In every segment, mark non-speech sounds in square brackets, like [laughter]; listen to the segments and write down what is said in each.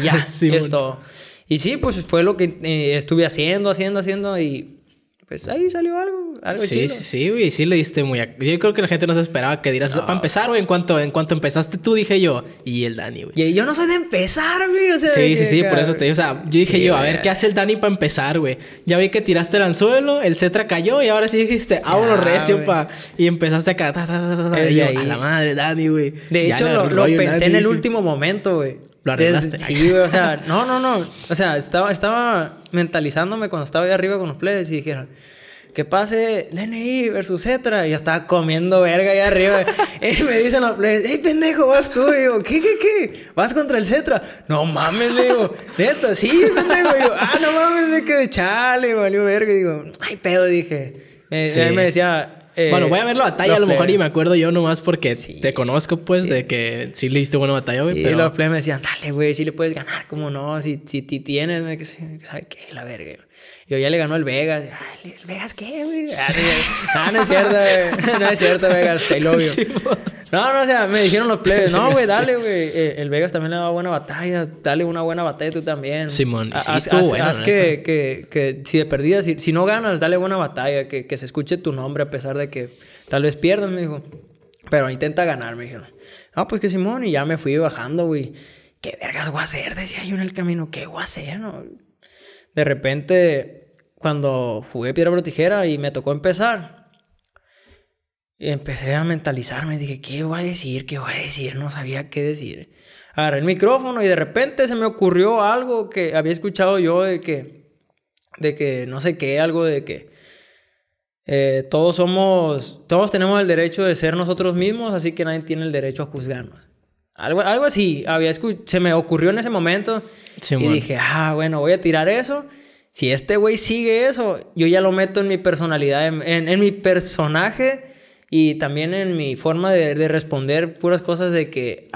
y ya, sí, [laughs] Y sí, pues fue lo que eh, estuve haciendo, haciendo, haciendo y pues ahí salió algo. algo sí, chido. sí, sí, güey, sí le diste muy... Yo creo que la gente no se esperaba que dirás... Para empezar, güey, en cuanto, en cuanto empezaste tú, dije yo, y el Dani, güey. Y yo no soy de empezar, güey, Sí, sí, sí, por eso te digo, o sea, yo dije yo, a ver, ¿qué hace el Dani para empezar, güey? Ya vi que tiraste el anzuelo, el Cetra cayó y ahora sí dijiste, a ah, uno recio, pa... Y empezaste acá, a la madre, Dani, güey. De hecho, lo, lo, pensé en el último momento, güey lo arreglaste. sí, o sea, no, no, no. O sea, estaba, estaba mentalizándome cuando estaba ahí arriba con los plebes y dijeron que pase DNI versus Cetra. Y yo estaba comiendo verga ahí arriba. [laughs] y me dicen los players, hey pendejo, vas tú. Y digo, ¿qué, qué, qué? ¿Vas contra el Cetra? No mames, le digo, neta, sí, pendejo. Y ah, no mames, me quedé chale, valió verga. Y digo, ay, pedo, dije. y eh, me decía, eh, bueno, voy a ver la batalla, a lo mejor y me acuerdo yo nomás porque te conozco, pues, de que sí le diste buena batalla, güey. pero los plebes me decían, dale, güey, sí le puedes ganar, cómo no, si, si tienes, que sabe qué, la verga. Yo ya le ganó el Vegas. Ay, ¿El Vegas qué, güey? no, ah, [laughs] ah, no es cierto, güey. No es cierto, Vegas, ahí lo obvio. No, no, o sea, me dijeron los plebes, no, güey, [laughs] dale, güey. Eh, el Vegas también le da buena batalla, dale una buena batalla tú también. Simón, sí, haz, buena, haz que, que, que, si de perdida, si, si, no ganas, dale buena batalla, que, que se escuche tu nombre a pesar de que tal vez pierdas, me dijo. Pero intenta ganar, me dijeron. Ah, pues que Simón, y ya me fui bajando, güey. ¿Qué vergas voy a hacer? Decía yo en el camino, ¿qué voy a hacer? No? De repente, cuando jugué piedra bro, tijera y me tocó empezar, empecé a mentalizarme, dije, ¿qué voy a decir? ¿Qué voy a decir? No sabía qué decir. Agarré el micrófono y de repente se me ocurrió algo que había escuchado yo de que, de que no sé qué, algo de que eh, todos somos, todos tenemos el derecho de ser nosotros mismos, así que nadie tiene el derecho a juzgarnos. Algo, algo así, había se me ocurrió en ese momento y dije, ah, bueno, voy a tirar eso si este güey sigue eso, yo ya lo meto en mi personalidad, en, en, en mi personaje y también en mi forma de, responder puras cosas de que,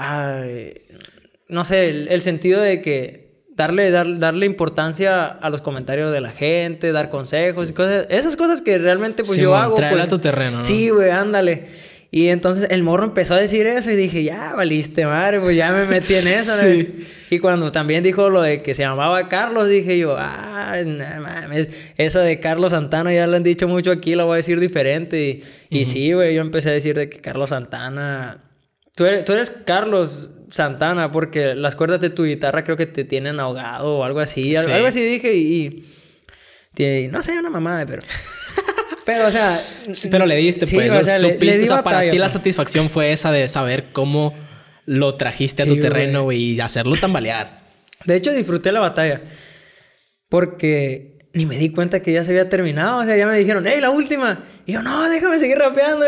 no sé, el, sentido de que darle, darle importancia a los comentarios de la gente, dar consejos y cosas, esas cosas que realmente pues yo hago. Pues, tu terreno, Sí, güey, ándale. Y entonces el morro empezó a decir eso y dije, ya valiste madre, pues ya me metí en eso. [laughs] sí. Y cuando también dijo lo de que se llamaba Carlos, dije yo, ah, esa de Carlos Santana ya lo han dicho mucho aquí, la voy a decir diferente. Y, sí, güey, yo empecé a decir de que Carlos Santana... Tú eres, Carlos Santana porque las cuerdas de tu guitarra creo que te tienen ahogado o algo así. Algo así dije y... no sé, una mamada, pero... [laughs] Pero, o sea. Pero le diste, pues. para ti la satisfacción fue esa de saber cómo lo trajiste a tu terreno, y hacerlo tambalear. De hecho, disfruté la batalla porque ni me di cuenta que ya se había terminado. O sea, ya me dijeron, ¡Ey, la última! Y yo, no, déjame seguir rapeando.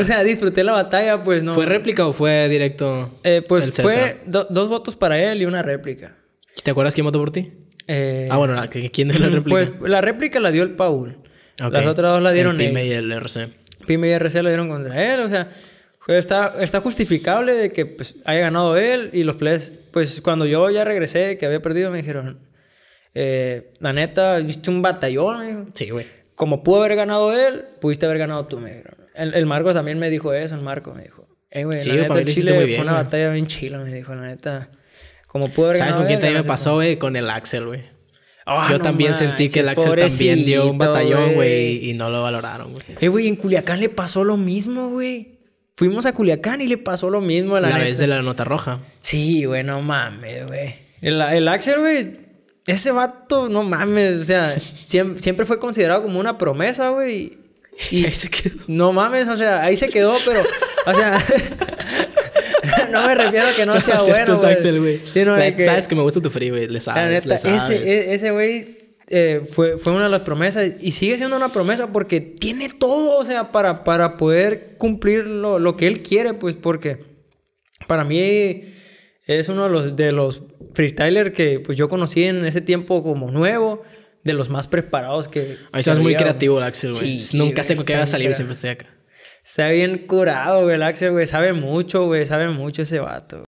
o sea, disfruté la batalla, pues no. ¿Fue réplica o fue directo? Eh, pues fue dos votos para él y una réplica. ¿Te acuerdas quién votó por ti? Eh, ah, bueno, ¿quién dio la [laughs] réplica? Pues la réplica la dio el Paul. Las otras dos la dieron el Pime y el RC. Pime y el RC la dieron contra él, o sea. Está, está justificable de que pues, haya ganado él y los players, pues cuando yo ya regresé, que había perdido, me dijeron, eh, la neta, viste un batallón. Eh. Sí, güey. Como pudo haber ganado él, pudiste haber ganado tú, me El, Marco también me dijo eso, el Marco me dijo. Eh, güey, sí, la Chile fue una batalla bien chila, me dijo, la neta. Como pudo haber ¿Sabes ganado con quién también me pasó, güey? Con el Axel, güey. Ah, Yo también sentí que el Axel también dio un batallón, güey, y no lo valoraron, güey. Eh, güey, en Culiacán le pasó lo mismo, güey. Fuimos a Culiacán y le pasó lo mismo a la La vez de la nota roja. Sí, güey, no mames, güey. el Axel, güey, ese vato, no mames, o sea, siempre, fue considerado como una promesa, güey. Y, [laughs] ahí se quedó. No mames, o sea, ahí se quedó, pero, o sea, [laughs] no me refiero a que no, no sea bueno, güey. Like, sabes que me gusta tu free, güey, le sabes, le sabes. E-, ese güey eh, fue, fue una de las promesas y sigue siendo una promesa porque tiene todo, o sea, para, para poder cumplir lo, lo que él quiere, pues, porque para mí es uno de los, de los freestyler que pues, yo conocí en ese tiempo como nuevo, de los más preparados que... Ahí estás muy creativo, el Axel, güey. Nunca sé con qué va a salir siempre estoy acá. Está bien curado, güey, el Axel, güey. Sabe mucho, güey. Sabe mucho ese vato.